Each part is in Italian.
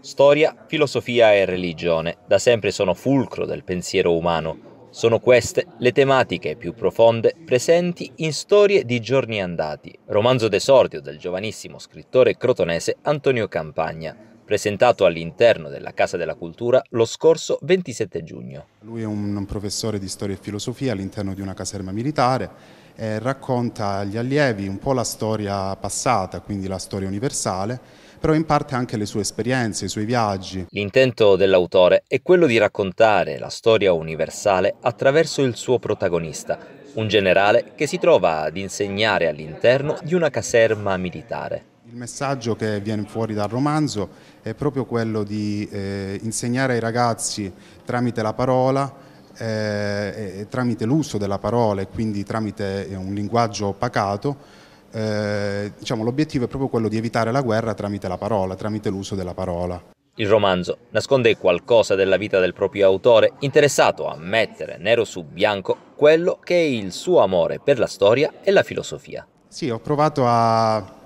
Storia, filosofia e religione da sempre sono fulcro del pensiero umano. Sono queste le tematiche più profonde presenti in Storie di giorni andati, romanzo d'esordio del giovanissimo scrittore crotonese Antonio Campagna, presentato all'interno della Casa della Cultura lo scorso 27 giugno. Lui è un professore di storia e filosofia all'interno di una caserma militare e eh, racconta agli allievi un po' la storia passata, quindi la storia universale, però in parte anche le sue esperienze, i suoi viaggi. L'intento dell'autore è quello di raccontare la storia universale attraverso il suo protagonista, un generale che si trova ad insegnare all'interno di una caserma militare. Il messaggio che viene fuori dal romanzo è proprio quello di eh, insegnare ai ragazzi tramite la parola, eh, tramite l'uso della parola e quindi tramite eh, un linguaggio pacato, eh, diciamo, l'obiettivo è proprio quello di evitare la guerra tramite la parola, tramite l'uso della parola. Il romanzo nasconde qualcosa della vita del proprio autore, interessato a mettere nero su bianco quello che è il suo amore per la storia e la filosofia. Sì, ho provato a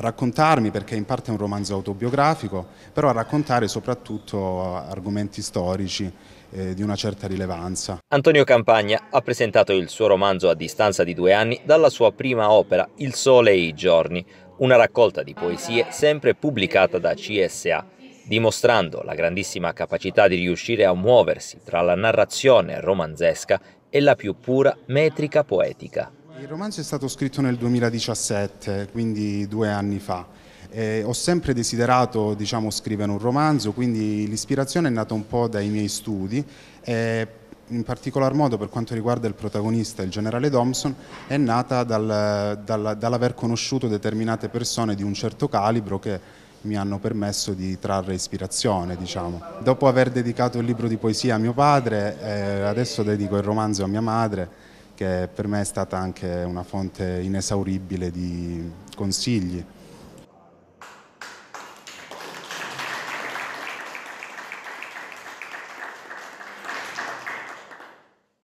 raccontarmi, perché in parte è un romanzo autobiografico, però a raccontare soprattutto argomenti storici eh, di una certa rilevanza. Antonio Campagna ha presentato il suo romanzo a distanza di due anni dalla sua prima opera Il sole e i giorni, una raccolta di poesie sempre pubblicata da CSA, dimostrando la grandissima capacità di riuscire a muoversi tra la narrazione romanzesca e la più pura metrica poetica. Il romanzo è stato scritto nel 2017, quindi due anni fa. Eh, ho sempre desiderato diciamo, scrivere un romanzo, quindi l'ispirazione è nata un po' dai miei studi. Eh, in particolar modo per quanto riguarda il protagonista, il generale Thompson, è nata dal, dal, dall'aver conosciuto determinate persone di un certo calibro che mi hanno permesso di trarre ispirazione. Diciamo. Dopo aver dedicato il libro di poesia a mio padre, eh, adesso dedico il romanzo a mia madre che per me è stata anche una fonte inesauribile di consigli.